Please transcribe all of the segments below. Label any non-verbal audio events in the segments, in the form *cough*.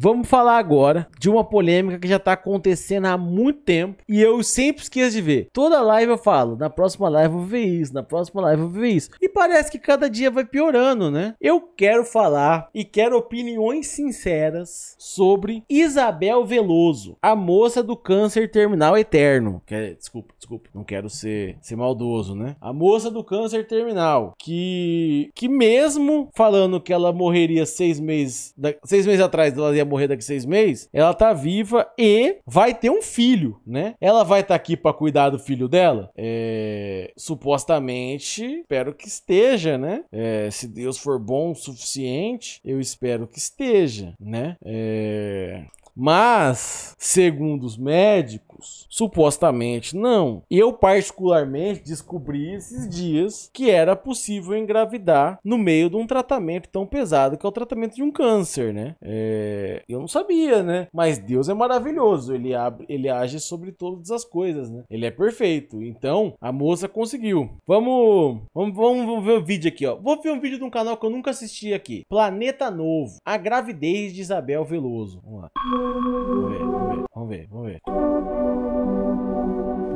Vamos falar agora de uma polêmica que já está acontecendo há muito tempo e eu sempre esqueço de ver. Toda live eu falo, na próxima live eu vou ver isso, na próxima live eu vou ver isso. E parece que cada dia vai piorando, né? Eu quero falar e quero opiniões sinceras sobre Isabel Veloso, a moça do câncer terminal eterno. Que, desculpa, desculpa, não quero ser, ser maldoso, né? A moça do câncer terminal, que, que mesmo falando que ela morreria seis meses, seis meses atrás, ela ia morrer daqui seis meses, ela tá viva e vai ter um filho, né? Ela vai estar tá aqui para cuidar do filho dela? É, supostamente, espero que esteja, né? É, se Deus for bom o suficiente, eu espero que esteja, né? É, mas, segundo os médicos, médicos. Supostamente não. Eu, particularmente, descobri esses dias que era possível engravidar no meio de um tratamento tão pesado que é o tratamento de um câncer, né? É... Eu não sabia, né? Mas Deus é maravilhoso. Ele, abre, ele age sobre todas as coisas, né? Ele é perfeito. Então, a moça conseguiu. Vamos, vamos, vamos ver o um vídeo aqui, ó. Vou ver um vídeo de um canal que eu nunca assisti aqui. Planeta Novo. A gravidez de Isabel Veloso. Vamos lá. Vamos ver, vamos ver. Vamos ver, vamos ver.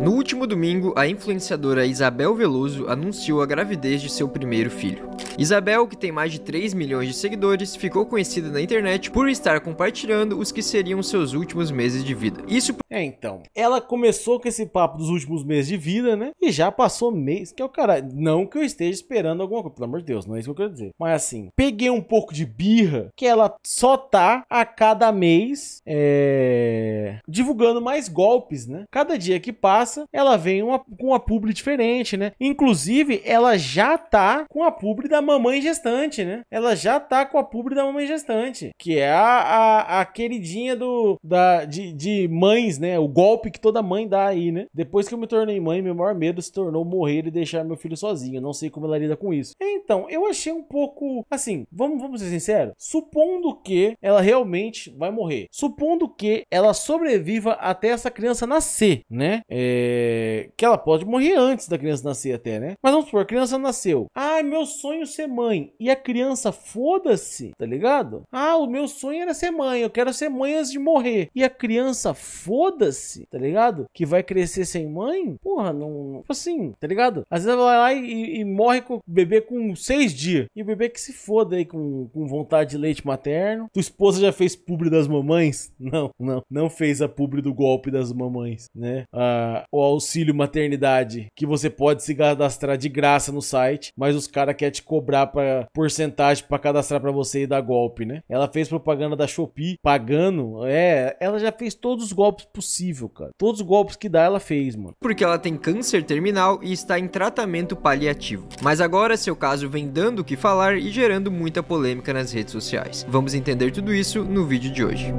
No último domingo, a influenciadora Isabel Veloso anunciou a gravidez de seu primeiro filho. Isabel, que tem mais de 3 milhões de seguidores, ficou conhecida na internet por estar compartilhando os que seriam seus últimos meses de vida. Isso É, então. Ela começou com esse papo dos últimos meses de vida, né? E já passou mês, que é o cara, não que eu esteja esperando alguma coisa, pelo amor de Deus, não é isso que eu quero dizer. Mas assim, peguei um pouco de birra que ela só tá a cada mês é... divulgando mais golpes, né? Cada dia que passa graça, ela vem uma, com uma publi diferente, né? Inclusive, ela já tá com a publi da mamãe gestante, né? Ela já tá com a publi da mamãe gestante, que é a, a, a queridinha do, da, de, de mães, né? O golpe que toda mãe dá aí, né? Depois que eu me tornei mãe, meu maior medo se tornou morrer e deixar meu filho sozinho. Eu não sei como ela lida com isso. Então, eu achei um pouco, assim, vamos, vamos ser sinceros, supondo que ela realmente vai morrer, supondo que ela sobreviva até essa criança nascer, né? É, é, que ela pode morrer antes da criança nascer até, né? Mas vamos supor, a criança nasceu. Ah, meu sonho é ser mãe. E a criança, foda-se, tá ligado? Ah, o meu sonho era ser mãe, eu quero ser mãe antes de morrer. E a criança, foda-se, tá ligado? Que vai crescer sem mãe? Porra, não... Tipo assim, tá ligado? Às vezes ela vai lá e, e morre com o bebê com seis dias. E o bebê que se foda aí com, com vontade de leite materno. Tua esposa já fez publi das mamães? Não, não. Não fez a publi do golpe das mamães, né? Ah, o auxílio maternidade, que você pode se cadastrar de graça no site, mas os caras querem te cobrar para porcentagem para cadastrar para você e dar golpe, né? Ela fez propaganda da Shopee pagando, é, ela já fez todos os golpes possível, cara. Todos os golpes que dá ela fez, mano. Porque ela tem câncer terminal e está em tratamento paliativo. Mas agora seu caso vem dando o que falar e gerando muita polêmica nas redes sociais. Vamos entender tudo isso no vídeo de hoje.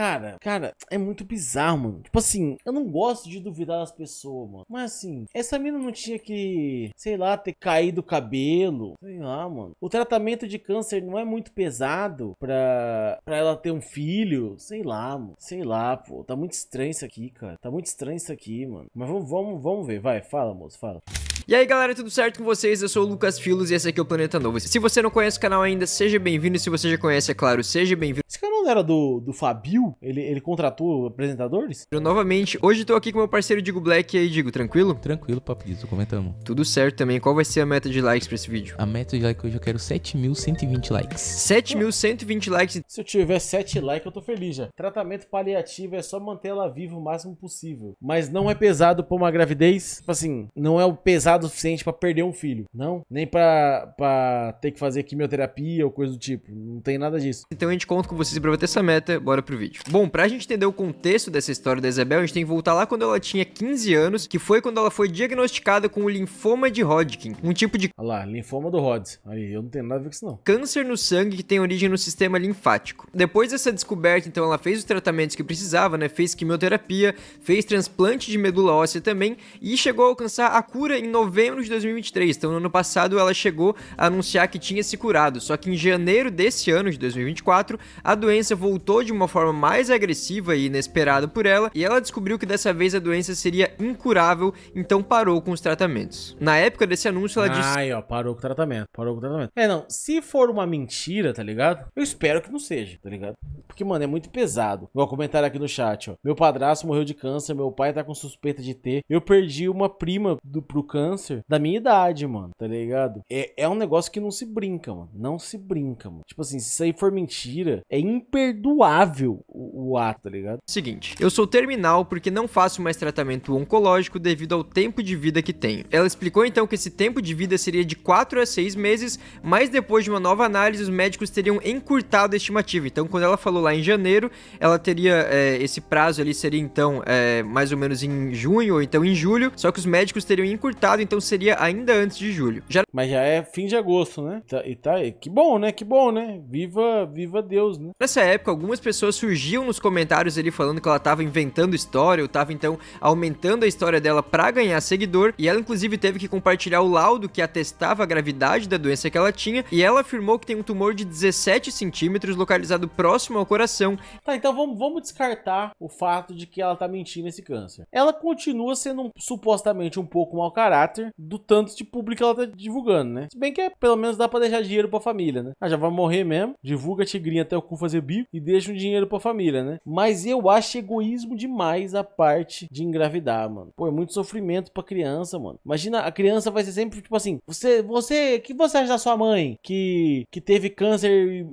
Cara, cara, é muito bizarro, mano. Tipo assim, eu não gosto de duvidar das pessoas, mano. Mas assim, essa mina não tinha que, sei lá, ter caído o cabelo. Sei lá, mano. O tratamento de câncer não é muito pesado pra, pra ela ter um filho. Sei lá, mano. Sei lá, pô. Tá muito estranho isso aqui, cara. Tá muito estranho isso aqui, mano. Mas vamos, vamos, vamos ver. Vai, fala, moço, fala. E aí galera, tudo certo com vocês? Eu sou o Lucas Filos e esse aqui é o Planeta Novo. Se você não conhece o canal ainda, seja bem-vindo. Se você já conhece, é claro, seja bem-vindo. Esse canal não era do, do Fabio? Ele, ele contratou apresentadores? Eu, novamente, hoje tô aqui com meu parceiro Digo Black. E aí, Digo, tranquilo? Tranquilo, papito, comentamos. Tudo certo também. Qual vai ser a meta de likes pra esse vídeo? A meta de like hoje eu quero 7.120 likes. 7.120 likes. Se eu tiver 7 likes, eu tô feliz já. Tratamento paliativo é só manter ela viva o máximo possível. Mas não é pesado pra uma gravidez. Tipo assim, não é o pesado o suficiente para perder um filho. Não, nem para ter que fazer quimioterapia ou coisa do tipo. Não tem nada disso. Então a gente conta com vocês pra bater essa meta. Bora pro vídeo. Bom, pra gente entender o contexto dessa história da Isabel, a gente tem que voltar lá quando ela tinha 15 anos, que foi quando ela foi diagnosticada com o linfoma de Hodgkin, um tipo de. Olha lá, linfoma do Hodgkin. Aí, eu não tenho nada a ver com isso não. Câncer no sangue que tem origem no sistema linfático. Depois dessa descoberta, então, ela fez os tratamentos que precisava, né? Fez quimioterapia, fez transplante de medula óssea também e chegou a alcançar a cura em novembro de 2023. Então, no ano passado, ela chegou a anunciar que tinha se curado. Só que em janeiro desse ano, de 2024, a doença voltou de uma forma mais agressiva e inesperada por ela, e ela descobriu que dessa vez a doença seria incurável, então parou com os tratamentos. Na época desse anúncio, ela disse. Ai, ó, parou com o tratamento, parou com o tratamento. É, não, se for uma mentira, tá ligado? Eu espero que não seja, tá ligado? Porque, mano, é muito pesado. Vou comentar aqui no chat, ó. Meu padrasto morreu de câncer, meu pai tá com suspeita de ter. Eu perdi uma prima do, pro câncer câncer da minha idade, mano, tá ligado? É, é um negócio que não se brinca, mano. Não se brinca, mano. Tipo assim, se isso aí for mentira, é imperdoável o, o ato, tá ligado? Seguinte, eu sou terminal porque não faço mais tratamento oncológico devido ao tempo de vida que tenho. Ela explicou então que esse tempo de vida seria de 4 a 6 meses, mas depois de uma nova análise, os médicos teriam encurtado a estimativa. Então, quando ela falou lá em janeiro, ela teria é, esse prazo ali, seria então é, mais ou menos em junho ou então em julho, só que os médicos teriam encurtado então seria ainda antes de julho. Já... Mas já é fim de agosto, né? Tá, e tá aí. Que bom, né? Que bom, né? Viva, viva Deus, né? Nessa época, algumas pessoas surgiam nos comentários ali falando que ela tava inventando história, ou tava então aumentando a história dela para ganhar seguidor, e ela inclusive teve que compartilhar o laudo que atestava a gravidade da doença que ela tinha, e ela afirmou que tem um tumor de 17 centímetros localizado próximo ao coração. Tá, então vamos, vamos descartar o fato de que ela tá mentindo esse câncer. Ela continua sendo um, supostamente um pouco mau caráter caráter do tanto de público que ela tá divulgando, né? Se bem que é, pelo menos dá pra deixar dinheiro pra família, né? Ah, já vai morrer mesmo. Divulga a tigrinha até o cu fazer bico e deixa um dinheiro pra família, né? Mas eu acho egoísmo demais a parte de engravidar, mano. Pô, é muito sofrimento pra criança, mano. Imagina, a criança vai ser sempre tipo assim: você, você, que você acha da sua mãe que, que teve câncer e,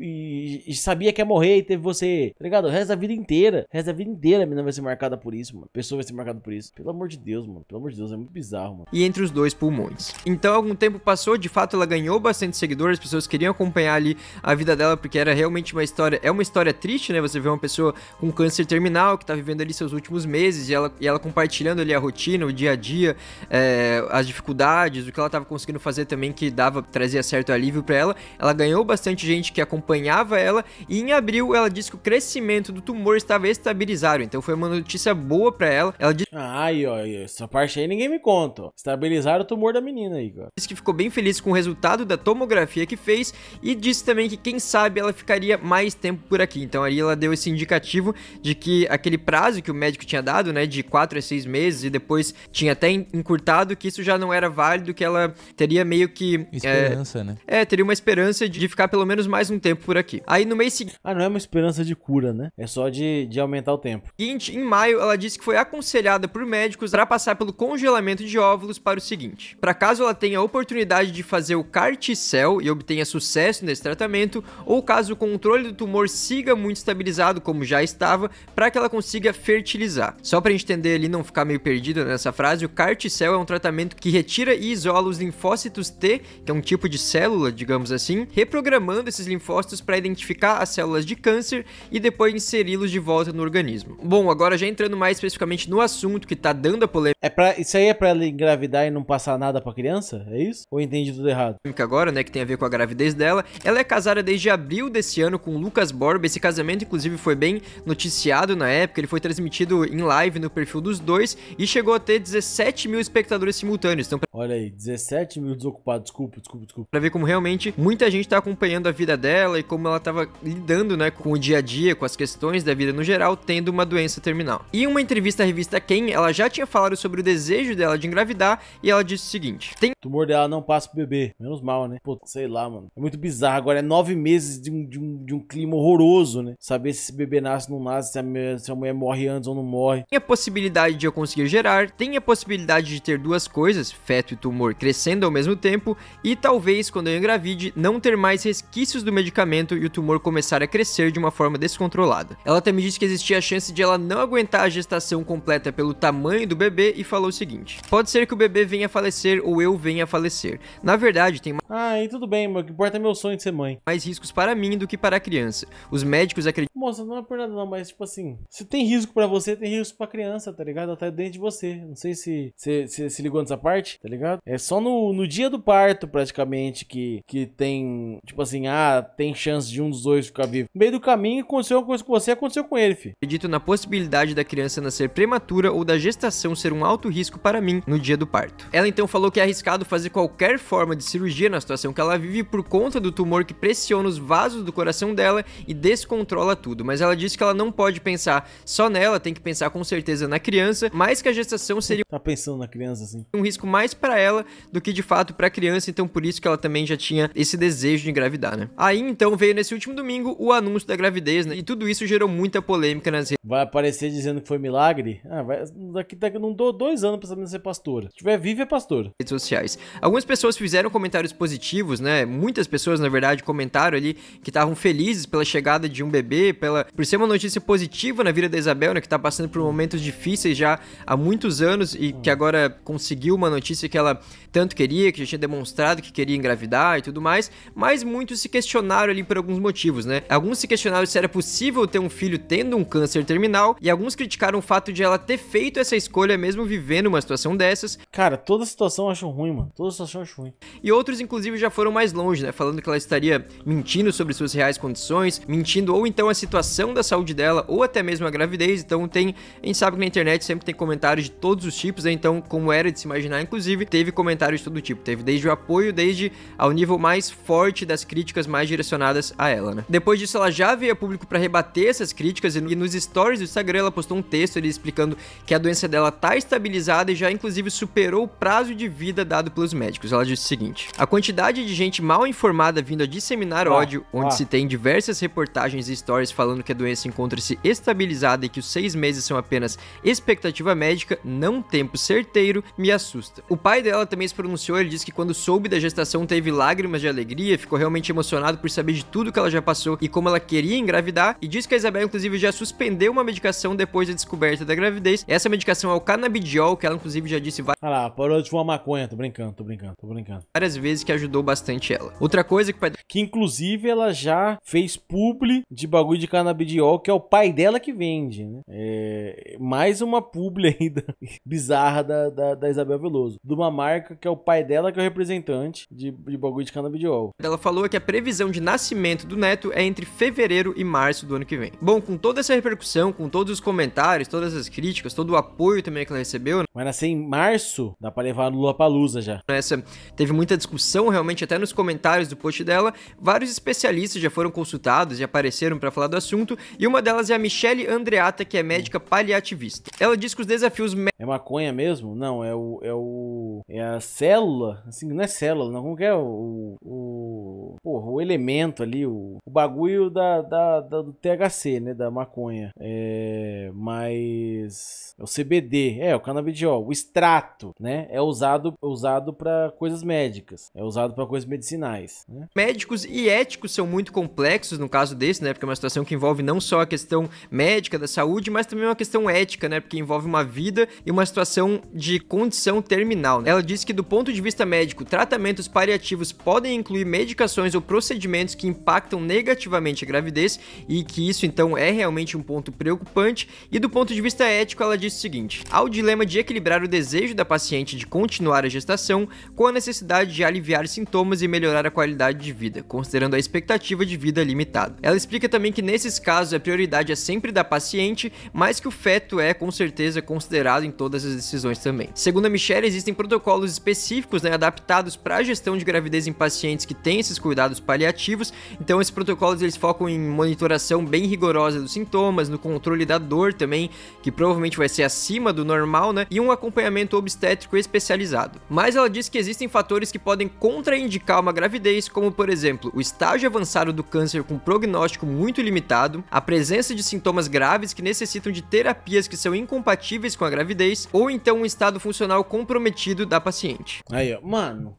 e, e sabia que ia morrer e teve você, tá ligado? O resto da vida inteira, o resto da vida inteira a menina vai ser marcada por isso, mano. A pessoa vai ser marcada por isso. Pelo amor de Deus, mano. Pelo amor de Deus, é muito bizarro, mano. E entre entre os dois pulmões. Então, algum tempo passou, de fato ela ganhou bastante seguidores, as pessoas queriam acompanhar ali a vida dela porque era realmente uma história, é uma história triste, né? Você vê uma pessoa com câncer terminal que tá vivendo ali seus últimos meses e ela, e ela compartilhando ali a rotina, o dia a dia, é, as dificuldades, o que ela tava conseguindo fazer também que dava, trazia certo alívio para ela. Ela ganhou bastante gente que acompanhava ela e em abril ela disse que o crescimento do tumor estava estabilizado, então foi uma notícia boa para ela. Ela disse: "Ai, ó, essa parte aí ninguém me conta. Estabilizado estabilizar o tumor da menina aí, cara. que ficou bem feliz com o resultado da tomografia que fez e disse também que quem sabe ela ficaria mais tempo por aqui. Então ali ela deu esse indicativo de que aquele prazo que o médico tinha dado, né, de 4 a 6 meses e depois tinha até encurtado, que isso já não era válido, que ela teria meio que... É, esperança, é, né? É, teria uma esperança de ficar pelo menos mais um tempo por aqui. Aí no mês seguinte... Ah, não é uma esperança de cura, né? É só de, de aumentar o tempo. Seguinte, em maio, ela disse que foi aconselhada por médicos para passar pelo congelamento de óvulos para o seguinte: para caso ela tenha a oportunidade de fazer o cart cell e obtenha sucesso nesse tratamento, ou caso o controle do tumor siga muito estabilizado como já estava, para que ela consiga fertilizar. Só para entender ali não ficar meio perdido nessa frase, o cart cell é um tratamento que retira e isola os linfócitos T, que é um tipo de célula, digamos assim, reprogramando esses linfócitos para identificar as células de câncer e depois inseri-los de volta no organismo. Bom, agora já entrando mais especificamente no assunto que tá dando a polêmica. É para isso aí é para engravidar e não passar nada pra criança? É isso? Ou entendi tudo errado? Agora, né, que tem a ver com a gravidez dela, ela é casada desde abril desse ano com Lucas Borba. Esse casamento, inclusive, foi bem noticiado na época. Ele foi transmitido em live no perfil dos dois e chegou a ter 17 mil espectadores simultâneos. Então, pra... Olha aí, 17 mil desocupados. Desculpa, desculpa, desculpa. Pra ver como realmente muita gente tá acompanhando a vida dela e como ela tava lidando, né, com o dia a dia, com as questões da vida no geral, tendo uma doença terminal. E em uma entrevista à revista Quem, ela já tinha falado sobre o desejo dela de engravidar e ela disse o seguinte: tem. O tumor dela não passa pro bebê. Menos mal, né? Pô, sei lá, mano. É muito bizarro. Agora é nove meses de um, de um, de um clima horroroso, né? Saber se esse bebê nasce ou não nasce, se a, mulher, se a mulher morre antes ou não morre. Tem a possibilidade de eu conseguir gerar, tem a possibilidade de ter duas coisas, feto e tumor crescendo ao mesmo tempo, e talvez, quando eu engravide, não ter mais resquícios do medicamento e o tumor começar a crescer de uma forma descontrolada. Ela também disse que existia a chance de ela não aguentar a gestação completa pelo tamanho do bebê e falou o seguinte: pode ser que o bebê venha falecer ou eu venha falecer. Na verdade, tem mais... Ah, e tudo bem, mas O que importa é meu sonho de ser mãe. Mais riscos para mim do que para a criança. Os médicos acreditam... Moça, não é por nada não, mas tipo assim... Se tem risco para você, tem risco pra criança, tá ligado? Até dentro de você. Não sei se você se, se, ligou nessa parte, tá ligado? É só no, no dia do parto, praticamente, que, que tem... Tipo assim, ah, tem chance de um dos dois ficar vivo. No meio do caminho, aconteceu uma coisa com você, aconteceu com ele, filho. Acredito na possibilidade da criança nascer prematura ou da gestação ser um alto risco para mim no dia do parto parto. Ela então falou que é arriscado fazer qualquer forma de cirurgia na situação que ela vive por conta do tumor que pressiona os vasos do coração dela e descontrola tudo, mas ela disse que ela não pode pensar só nela, tem que pensar com certeza na criança, mas que a gestação seria tá pensando na criança assim. Um risco mais para ela do que de fato para a criança, então por isso que ela também já tinha esse desejo de engravidar, né? Aí então veio nesse último domingo o anúncio da gravidez, né? E tudo isso gerou muita polêmica nas redes. Vai aparecer dizendo que foi milagre? Ah, vai... daqui, daqui não dou dois anos para essa menina ser é pastora. Se tiver vive é pastor. Redes sociais. Algumas pessoas fizeram comentários positivos, né? Muitas pessoas, na verdade, comentaram ali que estavam felizes pela chegada de um bebê, pela por ser uma notícia positiva na vida da Isabel, né? Que tá passando por momentos difíceis já há muitos anos e que agora conseguiu uma notícia que ela tanto queria, que já tinha demonstrado que queria engravidar e tudo mais. Mas muitos se questionaram ali por alguns motivos, né? Alguns se questionaram se era possível ter um filho tendo um câncer terminal e alguns criticaram o fato de ela ter feito essa escolha mesmo vivendo uma situação dessas. Cara, Cara, toda situação eu acho ruim, mano. Toda situação eu acho ruim. E outros, inclusive, já foram mais longe, né? Falando que ela estaria mentindo sobre suas reais condições, mentindo ou então a situação da saúde dela, ou até mesmo a gravidez. Então tem, a gente sabe que na internet sempre tem comentários de todos os tipos, né? Então, como era de se imaginar, inclusive, teve comentários de todo tipo. Teve desde o apoio, desde ao nível mais forte das críticas mais direcionadas a ela, né? Depois disso, ela já veio a público para rebater essas críticas e nos stories do Instagram ela postou um texto ali explicando que a doença dela tá estabilizada e já, inclusive, superou comparou o prazo de vida dado pelos médicos. Ela disse o seguinte: a quantidade de gente mal informada vindo a disseminar ah, ódio, onde ah. se tem diversas reportagens e stories falando que a doença encontra-se estabilizada e que os seis meses são apenas expectativa médica, não tempo certeiro, me assusta. O pai dela também se pronunciou, ele disse que quando soube da gestação teve lágrimas de alegria, ficou realmente emocionado por saber de tudo que ela já passou e como ela queria engravidar, e disse que a Isabel, inclusive, já suspendeu uma medicação depois da descoberta da gravidez. Essa medicação é o canabidiol, que ela, inclusive, já disse várias. Ah lá, lá, parou de fumar maconha. Tô brincando, tô brincando, tô brincando. Várias vezes que ajudou bastante ela. Outra coisa que o pai Que inclusive ela já fez publi de bagulho de canabidiol, que é o pai dela que vende, né? É... Mais uma publi *laughs* ainda bizarra da, da, da, Isabel Veloso. De uma marca que é o pai dela que é o representante de, de bagulho de canabidiol. Ela falou que a previsão de nascimento do neto é entre fevereiro e março do ano que vem. Bom, com toda essa repercussão, com todos os comentários, todas as críticas, todo o apoio também que ela recebeu. Vai né? nascer em março? Dá pra levar no Lula Palusa já. Essa teve muita discussão, realmente, até nos comentários do post dela. Vários especialistas já foram consultados e apareceram para falar do assunto. E uma delas é a Michelle Andreata, que é médica paliativista. Ela diz que os desafios. É maconha mesmo? Não, é o. É, o, é a célula. Assim, não é célula, não. Como que é o. o, porra, o elemento ali, o, o bagulho da, da, da, do THC, né? Da maconha. É. Mas. É o CBD. É, o canabidiol. O extrato, né? né? É usado, é usado para coisas médicas, é usado para coisas medicinais. Né? Médicos e éticos são muito complexos no caso desse, né? Porque é uma situação que envolve não só a questão médica da saúde, mas também uma questão ética, né? Porque envolve uma vida e uma situação de condição terminal. Né? Ela diz que do ponto de vista médico, tratamentos paliativos podem incluir medicações ou procedimentos que impactam negativamente a gravidez e que isso então é realmente um ponto preocupante. E do ponto de vista ético, ela diz o seguinte: há o dilema de equilibrar o desejo da paciente paciente de continuar a gestação com a necessidade de aliviar sintomas e melhorar a qualidade de vida, considerando a expectativa de vida limitada. Ela explica também que nesses casos a prioridade é sempre da paciente, mas que o feto é com certeza considerado em todas as decisões também. Segundo a Michelle, existem protocolos específicos né, adaptados para a gestão de gravidez em pacientes que têm esses cuidados paliativos, então esses protocolos eles focam em monitoração bem rigorosa dos sintomas, no controle da dor também, que provavelmente vai ser acima do normal, né, e um acompanhamento obstétrico obstétrico especializado. Mas ela diz que existem fatores que podem contraindicar uma gravidez, como por exemplo, o estágio avançado do câncer com prognóstico muito limitado, a presença de sintomas graves que necessitam de terapias que são incompatíveis com a gravidez, ou então um estado funcional comprometido da paciente. Aí, ó, mano,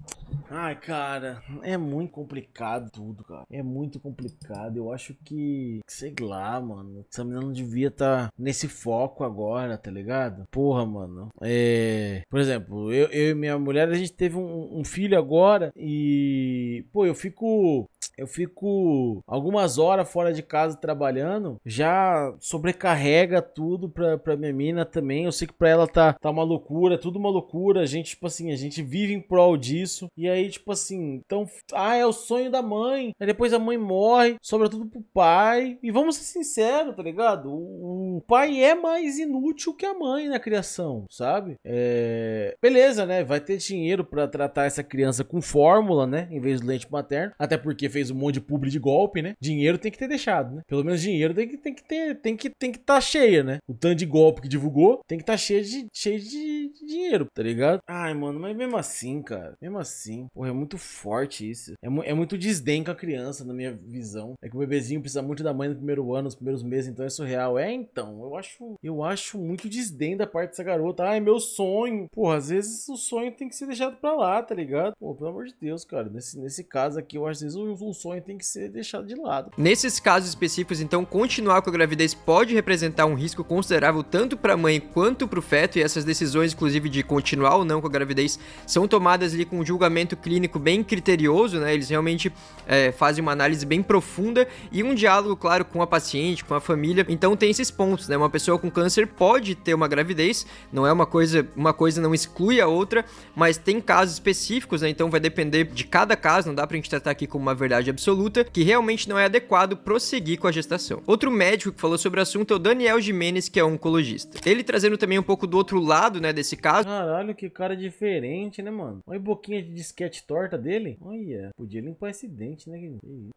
Ai, cara, é muito complicado tudo, cara. É muito complicado. Eu acho que, sei lá, mano. Essa menina não devia estar tá nesse foco agora, tá ligado? Porra, mano. É. Por exemplo, eu, eu e minha mulher, a gente teve um, um filho agora e. Pô, eu fico eu fico algumas horas fora de casa trabalhando, já sobrecarrega tudo pra, pra minha mina também. Eu sei que pra ela tá, tá uma loucura, tudo uma loucura. A gente, tipo assim, a gente vive em prol disso. E aí, tipo assim, então, ah, é o sonho da mãe. Aí depois a mãe morre, sobra tudo pro pai. E vamos ser sinceros, tá ligado? O, o pai é mais inútil que a mãe na criação, sabe? É... Beleza, né? Vai ter dinheiro para tratar essa criança com fórmula, né? Em vez do leite materno. Até porque fez um monte de publi de golpe, né? Dinheiro tem que ter deixado, né? Pelo menos dinheiro tem que, tem que ter, tem que tem que tá cheia, né? O tanto de golpe que divulgou tem que tá cheio de, cheio de, de dinheiro, tá ligado? Ai, mano, mas mesmo assim, cara, mesmo assim assim. Porra, é muito forte isso. É, mu é muito desdém com a criança, na minha visão. É que o bebezinho precisa muito da mãe no primeiro ano, nos primeiros meses, então é surreal. É, então, eu acho, eu acho muito desdém da parte dessa garota. Ah, é meu sonho. Porra, às vezes o sonho tem que ser deixado pra lá, tá ligado? Pô, pelo amor de Deus, cara. Nesse, nesse caso aqui, eu acho que às vezes o sonho tem que ser deixado de lado. Nesses casos específicos, então, continuar com a gravidez pode representar um risco considerável tanto para a mãe quanto para o feto, e essas decisões, inclusive, de continuar ou não com a gravidez, são tomadas ali com julgamento acompanhamento clínico bem criterioso, né? Eles realmente é, fazem uma análise bem profunda e um diálogo, claro, com a paciente, com a família. Então tem esses pontos, né? Uma pessoa com câncer pode ter uma gravidez, não é uma coisa, uma coisa não exclui a outra, mas tem casos específicos, né? Então vai depender de cada caso, não dá pra gente tratar aqui como uma verdade absoluta, que realmente não é adequado prosseguir com a gestação. Outro médico que falou sobre o assunto é o Daniel Jimenez, que é um oncologista. Ele trazendo também um pouco do outro lado, né, desse caso. Caralho, que cara diferente, né, mano? Olha boquinha de esquete torta dele? Olha, podia limpar esse dente, né?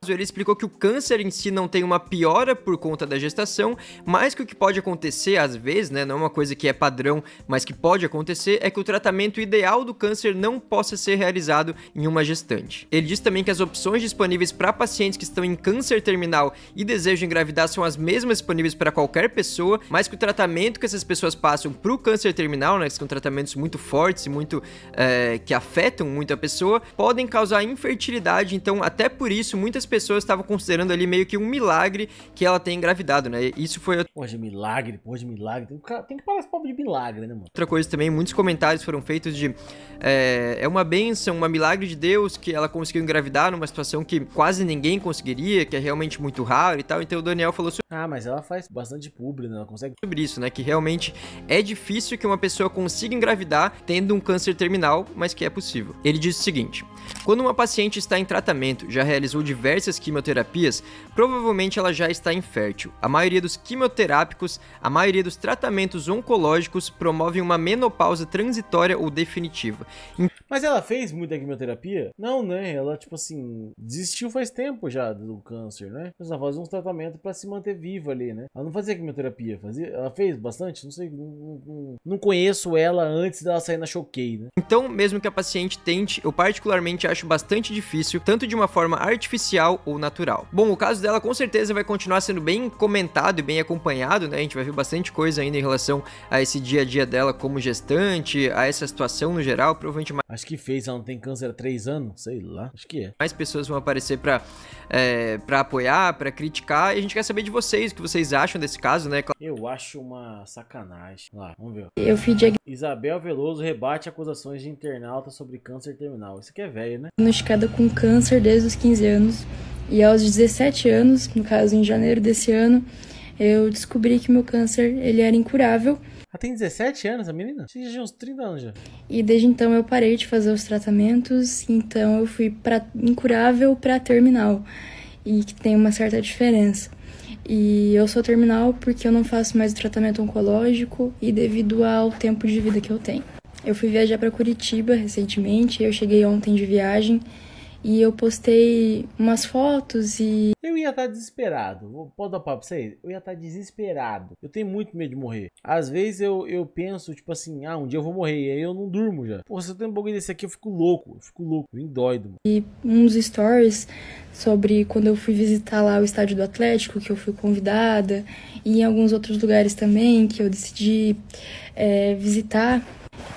Ele explicou que o câncer em si não tem uma piora por conta da gestação, mas que o que pode acontecer, às vezes, né? Não é uma coisa que é padrão, mas que pode acontecer, é que o tratamento ideal do câncer não possa ser realizado em uma gestante. Ele diz também que as opções disponíveis para pacientes que estão em câncer terminal e desejam engravidar são as mesmas disponíveis para qualquer pessoa, mas que o tratamento que essas pessoas passam para o câncer terminal, né, que são tratamentos muito fortes e muito é, que afetam muito a pessoa, podem causar infertilidade, então até por isso muitas pessoas estavam considerando ali meio que um milagre que ela tenha engravidado, né? Isso foi... hoje milagre, hoje de milagre, tem que parar pobre de milagre, né, mano? Outra coisa também, muitos comentários foram feitos de é, é uma benção, uma milagre de Deus que ela conseguiu engravidar numa situação que quase ninguém conseguiria, que é realmente muito raro e tal, então o Daniel falou sobre... Ah, mas ela faz bastante público, né? Ela consegue... Sobre isso, né? Que realmente é difícil que uma pessoa consiga engravidar tendo um câncer terminal, mas que é possível. Ele diz diz o seguinte: quando uma paciente está em tratamento, já realizou diversas quimioterapias, provavelmente ela já está infértil. A maioria dos quimioterápicos, a maioria dos tratamentos oncológicos promovem uma menopausa transitória ou definitiva. Mas ela fez muita quimioterapia? Não, né? Ela, tipo assim, desistiu faz tempo já do câncer, né? Ela fazia uns tratamentos para se manter viva ali, né? Ela não fazia quimioterapia, fazia... ela fez bastante? Não sei, não, não, não conheço ela antes dela sair na Choquei, né? Então, mesmo que a paciente tente eu particularmente acho bastante difícil, tanto de uma forma artificial ou natural. Bom, o caso dela com certeza vai continuar sendo bem comentado e bem acompanhado, né? A gente vai ver bastante coisa ainda em relação a esse dia a dia dela como gestante, a essa situação no geral, provavelmente mais... Acho que fez, ela não tem câncer há três anos, sei lá, acho que é. Mais pessoas vão aparecer pra, é, pra apoiar, pra criticar, e a gente quer saber de vocês, o que vocês acham desse caso, né? Eu acho uma sacanagem. Lá, vamos ver. Eu fiz. diag... Isabel Veloso rebate acusações de internauta sobre câncer terminal. Isso aqui é velho, né? Diagnosticada com câncer desde os 15 anos. E aos 17 anos, no caso em janeiro desse ano, eu descobri que meu câncer ele era incurável. Ela ah, tem 17 anos, a menina? Tinha uns 30 anos já. E desde então eu parei de fazer os tratamentos, então eu fui para incurável para terminal. E que tem uma certa diferença. E eu sou terminal porque eu não faço mais o tratamento oncológico e devido ao tempo de vida que eu tenho. Eu fui viajar para Curitiba recentemente, eu cheguei ontem de viagem e eu postei umas fotos e. Eu ia estar tá desesperado. Posso dar papo pra vocês? Eu ia estar tá desesperado. Eu tenho muito medo de morrer. Às vezes eu, eu penso, tipo assim, ah, um dia eu vou morrer. E aí eu não durmo já. Pô, se eu tenho um bagulho desse aqui, eu fico louco. Eu fico louco, eu doido, mano. E uns stories sobre quando eu fui visitar lá o estádio do Atlético, que eu fui convidada, e em alguns outros lugares também que eu decidi é, visitar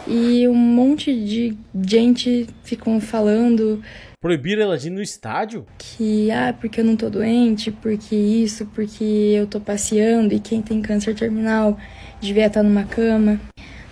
e um monte de gente ficam falando. Proibiram ela de ir no estádio? Que, ah, porque eu não tô doente, porque isso, porque eu tô passeando e quem tem câncer terminal devia estar tá numa cama.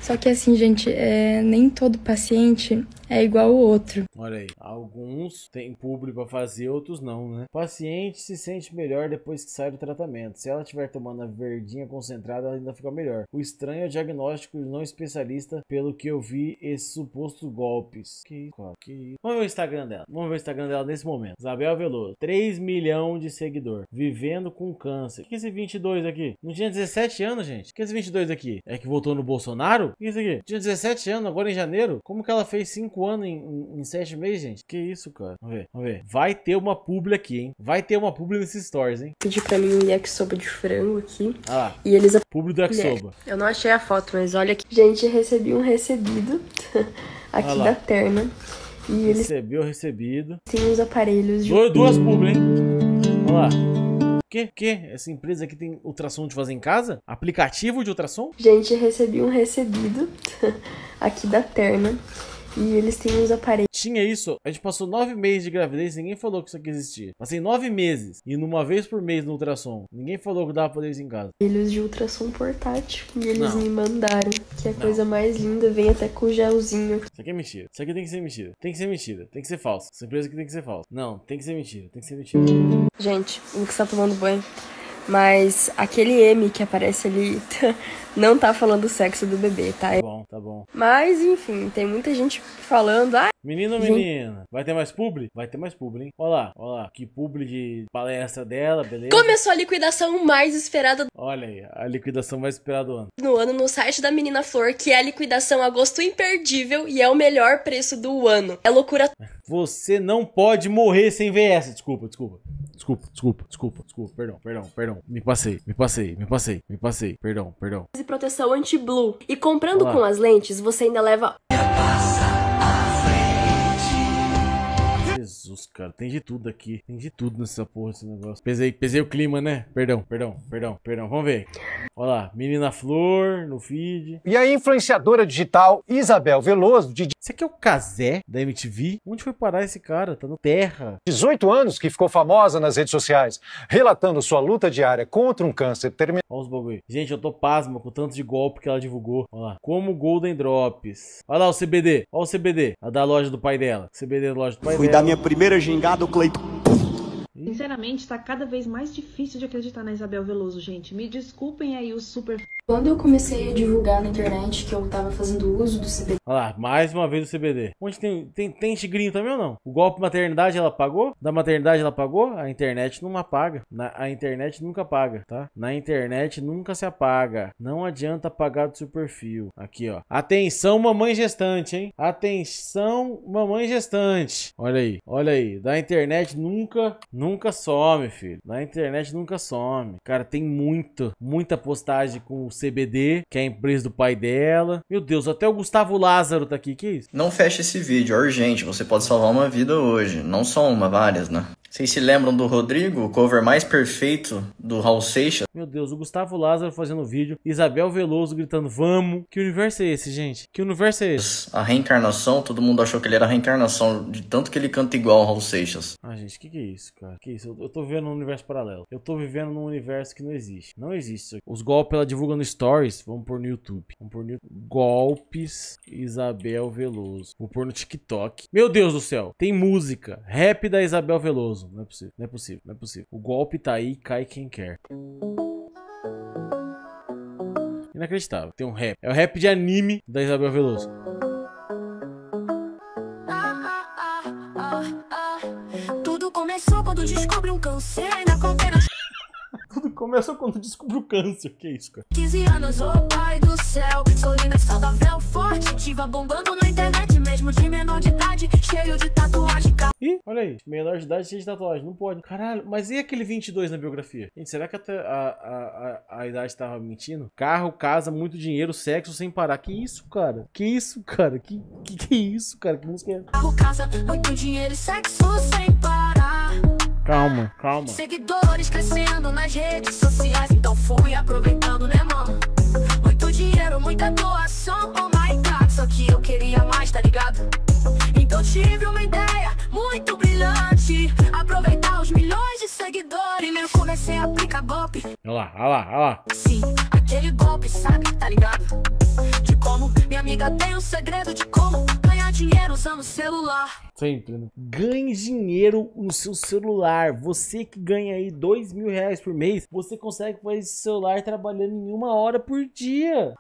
Só que assim, gente, é, nem todo paciente é igual o outro. Olha aí, alguns têm público para fazer, outros não, né? O paciente se sente melhor depois que sai do tratamento. Se ela estiver tomando a verdinha concentrada, ela ainda fica melhor. O estranho é o diagnóstico não especialista, pelo que eu vi, esse suposto golpes. Que isso, que Vamos ver o Instagram dela. Vamos ver o Instagram dela nesse momento. Isabel Veloso, 3 milhões de seguidor, vivendo com câncer. O que é esse 22 aqui? Não tinha 17 anos, gente? O que é esse 22 aqui? É que votou no Bolsonaro? O que é isso aqui? Tinha 17 anos, agora em janeiro? Como que ela fez 5 5 anos em, em meses, gente. Que isso, cara. Vamos ver, vamos ver. Vai ter uma publi aqui, hein? Vai ter uma publi nesses stories, hein? Pedi pra mim um yakisoba de frango aqui. Ah lá. E eles... Publi do yakisoba. É. Eu não achei a foto, mas olha aqui. Gente, recebi um recebido *laughs* aqui ah da Terna. E eles... Recebeu, recebido. Tem uns aparelhos de... Duas, duas publi, hein? Vamos lá. Que? Que? Essa empresa aqui tem ultrassom de fazer em casa? Aplicativo de ultrassom? Gente, recebi um recebido *laughs* aqui da Terna. E eles têm os aparelhos. Tinha isso. A gente passou nove meses de gravidez ninguém falou que isso aqui existia. Passei nove meses. E numa vez por mês no ultrassom. Ninguém falou que dava pra eles em casa. Eles de ultrassom portátil. E eles Não. me mandaram. Que é a Não. coisa mais linda. Vem até com gelzinho. Isso aqui é mentira. Isso aqui tem que ser mentira. Tem que ser mentira. Tem que ser falso. Essa empresa aqui tem que ser falsa. Não, tem que ser mentira. Tem que ser mentira. Gente, o que está tomando banho? Mas aquele M que aparece ali *laughs* não tá falando o sexo do bebê, tá? Tá bom, tá bom. Mas, enfim, tem muita gente falando. Ah, Menino ou menina? Vai ter mais publi? Vai ter mais publi, hein? Olha lá, olha lá. Que publi de palestra dela, beleza? Começou a liquidação mais esperada. Olha aí, a liquidação mais esperada do ano. No ano, no site da Menina Flor, que é a liquidação agosto imperdível e é o melhor preço do ano. É loucura. *laughs* Você não pode morrer sem ver essa. Desculpa, desculpa desculpa, desculpa, desculpa, desculpa, perdão, perdão, perdão. Me passei, me passei, me passei, me passei, perdão, perdão. E proteção anti-blue. E comprando Olá. com as lentes, você ainda leva. Jesus, cara. Tem de tudo aqui. Tem de tudo nessa porra nesse negócio. Pesei, pesei o clima, né? Perdão, perdão, perdão, perdão. Vamos ver. Olha lá. Menina Flor no feed. E a influenciadora digital Isabel Veloso, de. Esse aqui é o Casé da MTV? Onde foi parar esse cara? Tá no terra. 18 anos que ficou famosa nas redes sociais, relatando sua luta diária contra um câncer terminal. Olha os bagulho. Gente, eu tô pasma com o tanto de golpe que ela divulgou. Olha lá. Como Golden Drops. Olha lá o CBD. Olha o CBD. A da loja do pai dela. CBD da loja do pai Fui dela minha primeira gingada, o Cleiton. Sinceramente, tá cada vez mais difícil de acreditar na Isabel Veloso, gente. Me desculpem aí os super quando eu comecei a divulgar na internet que eu tava fazendo uso do CBD. Olha lá, mais uma vez o CBD. Onde tem, tem, tem tigrinho também ou não? O golpe maternidade ela pagou? Da maternidade ela pagou? A internet não apaga. Na, a internet nunca paga, tá? Na internet nunca se apaga. Não adianta apagar do seu perfil. Aqui, ó. Atenção, mamãe gestante, hein? Atenção, mamãe gestante. Olha aí, olha aí. Da internet nunca, nunca some, filho. Na internet nunca some. Cara, tem muito, muita postagem com o CBD, que é a empresa do pai dela. Meu Deus, até o Gustavo Lázaro tá aqui, que é isso? Não fecha esse vídeo, é urgente. Você pode salvar uma vida hoje. Não só uma, várias, né? Vocês se lembram do Rodrigo, o cover mais perfeito do Raul Seixas? Meu Deus, o Gustavo Lázaro fazendo vídeo, Isabel Veloso gritando vamos. Que universo é esse, gente? Que universo é esse? A reencarnação, todo mundo achou que ele era a reencarnação de tanto que ele canta igual ao Raul Seixas. Ah, gente, que que é isso, cara? Que isso? Eu, eu tô vivendo num universo paralelo. Eu tô vivendo num universo que não existe. Não existe isso aqui. Os golpes ela divulga no stories, vamos pôr no YouTube. Vamos pôr no golpes Isabel Veloso. Vou pôr no TikTok. Meu Deus do céu, tem música, rap da Isabel Veloso. Não é possível, não é possível, não é possível. O golpe tá aí, cai quem quer. Inacreditável. Tem um rap. É o rap de anime da Isabel Veloso. Começa quando descobre o câncer, que é isso, cara. 15 anos, ô oh, pai do céu, solina saudável, forte, tiva bombando na internet, mesmo de menor de idade, cheio de tatuagem, cara. Ih, olha aí, menor de idade, cheio de tatuagem, não pode. Caralho, mas e aquele 22 na biografia? Gente, será que a, a, a, a idade tava mentindo? Carro, casa, muito dinheiro, sexo sem parar. Que isso, cara? Que isso, cara? Que, que, que isso, cara? Que música é? Carro, casa, muito dinheiro e sexo sem parar. Calma, calma. Seguidores crescendo nas redes sociais, então fui aproveitando, né, mano? Muito dinheiro, muita doação, oh my god, só que eu queria mais, tá ligado? Então tive uma ideia muito brilhante, aproveitar os milhões de seguidores, meu comecei a aplicar golpe. Olha lá, olha lá, olha lá. Sim, aquele golpe, sabe, tá ligado? De como minha amiga tem o um segredo de como dinheiro usando celular. Sempre, né? Ganhe dinheiro no seu celular. Você que ganha aí dois mil reais por mês, você consegue fazer esse celular trabalhando em uma hora por dia.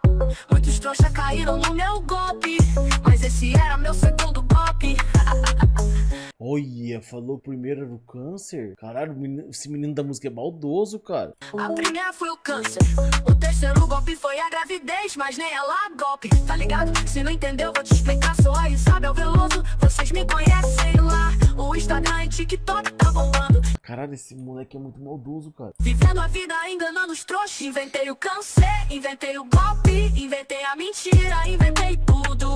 Muitos trouxas caíram no meu golpe, mas esse era meu segundo golpe. *laughs* Olha, falou primeiro do câncer. Caralho, esse menino da música é baldoso, cara. A primeira foi o câncer. O terceiro golpe foi a gravidez, mas nem ela golpe. Tá ligado? Se não entendeu, vou te explicar só isso. Isabel é Veloso, vocês me conhecem lá. O Instagram e TikTok tá bombando. Caralho, esse moleque é muito maldoso, cara. Vivendo a vida enganando os trouxas. Inventei o câncer, inventei o golpe, inventei a mentira, inventei tudo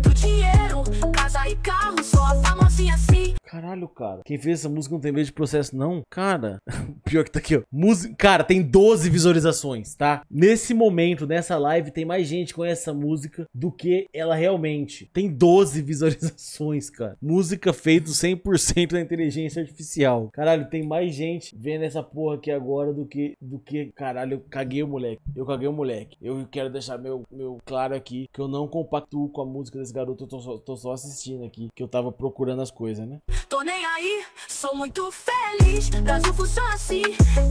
muito dinheiro, casa e carro, só a famosinha assim. Caralho, cara. Quem fez essa música não tem medo de processo, não? Cara, *laughs* pior que tá aqui, ó. Música... Cara, tem 12 visualizações, tá? Nesse momento, nessa live, tem mais gente com essa música do que ela realmente. Tem 12 visualizações, cara. Música feita 100% da inteligência artificial. Caralho, tem mais gente vendo essa porra aqui agora do que... Do que... Caralho, eu caguei o moleque. Eu caguei o moleque. Eu quero deixar meu, meu claro aqui que eu não compactuo com a música desse desse garoto, eu tô só, tô só assistindo aqui, que eu tava procurando as coisas, né? Tô nem aí, sou muito feliz, Brasil funciona assim,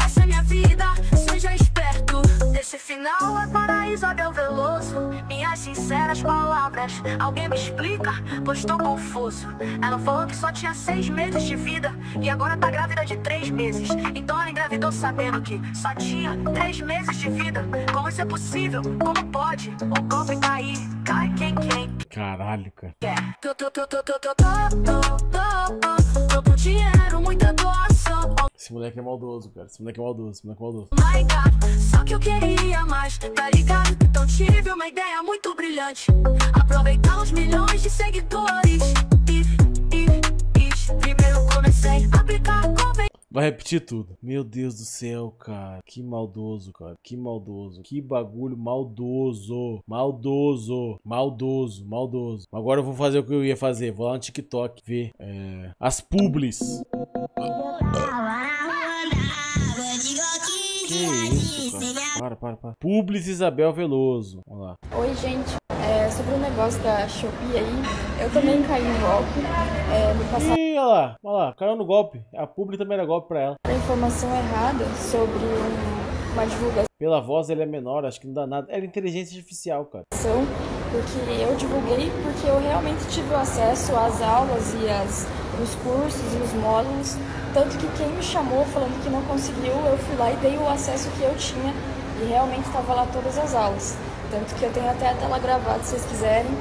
essa é minha vida, seja esperto. Esse final é para Isabel Veloso, minhas sinceras palavras, alguém me explica, pois tô confuso. Ela falou que só tinha seis meses de vida, e agora tá grávida de três meses, então ela engravidou sabendo que só tinha três meses de vida. Como isso é possível? Como pode? O golpe tá cai quem quem Caralho, cara. Esse moleque é maldoso, cara. Esse moleque é maldoso, esse moleque é maldoso. Oh my God, só que eu queria mais, tá ligado? Então tive uma ideia muito brilhante. Aproveitar os milhões de seguidores. E, e, Primeiro comecei a aplicar convenção. Vai repetir tudo. Meu Deus do céu, cara. Que maldoso, cara. Que maldoso. Que bagulho maldoso. Maldoso. Maldoso. Maldoso. Agora eu vou fazer o que eu ia fazer. Vou lá no TikTok ver é, as publis. Que isso, cara. Para, para, para. Publis Isabel Veloso. Vamos lá. Oi, gente sobre o negócio da Shopee aí, eu também caí no golpe. É, no passado... Ih, olha lá, olha lá, caiu no golpe. A publi também era golpe pra ela. A informação errada sobre uma divulgação. Pela voz ele é menor, acho que não dá nada. Era inteligência artificial, cara. Porque eu divulguei porque eu realmente tive acesso às aulas e aos os cursos e os módulos. Tanto que quem me chamou falando que não conseguiu, eu fui lá e dei o acesso que eu tinha. E realmente estava lá todas as aulas. Tanto que eu tenho até a tela gravada, se vocês quiserem.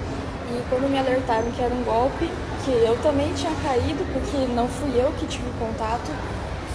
E quando me alertaram que era um golpe, que eu também tinha caído, porque não fui eu que tive contato,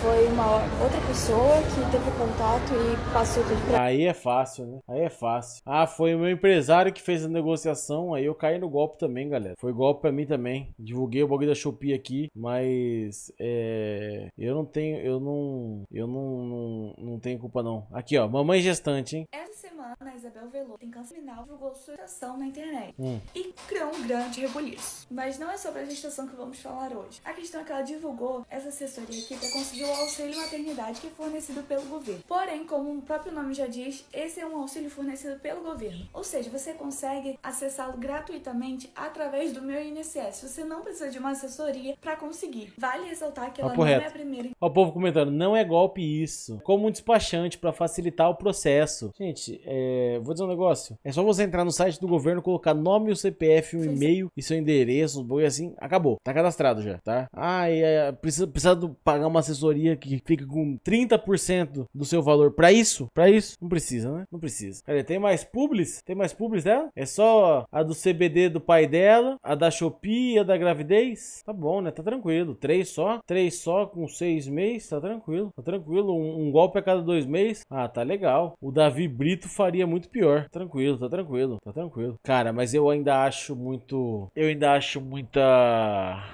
foi uma outra pessoa que teve contato e passou tudo pra Aí é fácil, né? Aí é fácil. Ah, foi o meu empresário que fez a negociação, aí eu caí no golpe também, galera. Foi golpe pra mim também. Divulguei o bagulho da Shopee aqui, mas é, eu não tenho, eu não, eu não, não, não tenho culpa não. Aqui, ó, mamãe gestante, hein? Essa semana a Isabel Veloso tem cancelinal divulgou sua gestação na internet hum. e criou um grande rebuliço. Mas não é sobre a gestação que vamos falar hoje. A questão é que ela divulgou essa assessoria aqui pra conseguir auxílio maternidade que é fornecido pelo governo. Porém, como o próprio nome já diz, esse é um auxílio fornecido pelo governo. Ou seja, você consegue acessá-lo gratuitamente através do meu INSS. Você não precisa de uma assessoria para conseguir. Vale ressaltar que ela não reto. é a primeira. o povo comentando, não é golpe isso. Como um despachante para facilitar o processo. Gente, é... vou dizer um negócio. É só você entrar no site do governo, colocar nome, o CPF, um e-mail e seu endereço, um boi assim, acabou. Tá cadastrado já, tá? Ah, é... precisa, precisa pagar uma assessoria categoria que fica com 30% do seu valor para isso, para isso, não precisa, né? Não precisa. Cadê? Tem mais publis? Tem mais publis dela? É só a do CBD do pai dela, a da Shopee, a da gravidez? Tá bom, né? Tá tranquilo. Três só? Três só com seis meses? Tá tranquilo. Tá tranquilo. Um, um golpe a cada dois meses? Ah, tá legal. O Davi Brito faria muito pior. Tá tranquilo, tá tranquilo, tá tranquilo. Cara, mas eu ainda acho muito. Eu ainda acho muita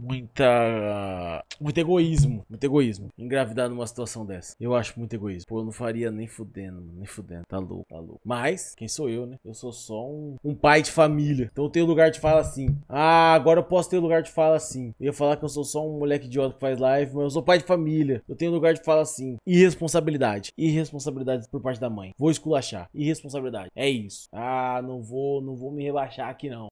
muita. muito egoísmo. Muito egoísmo. Engravidar numa situação dessa. Eu acho muito egoísmo. Pô, eu não faria nem fudendo, nem fudendo. Tá louco, tá louco. Mas, quem sou eu, né? Eu sou só um, um pai de família. Então eu tenho lugar de fala assim. Ah, agora eu posso ter lugar de fala assim. Eu ia falar que eu sou só um moleque idiota que faz live, mas eu sou pai de família. Eu tenho lugar de fala assim. Irresponsabilidade. Irresponsabilidade por parte da mãe. Vou esculachar. Irresponsabilidade. É isso. Ah, não vou, não vou me rebaixar aqui não.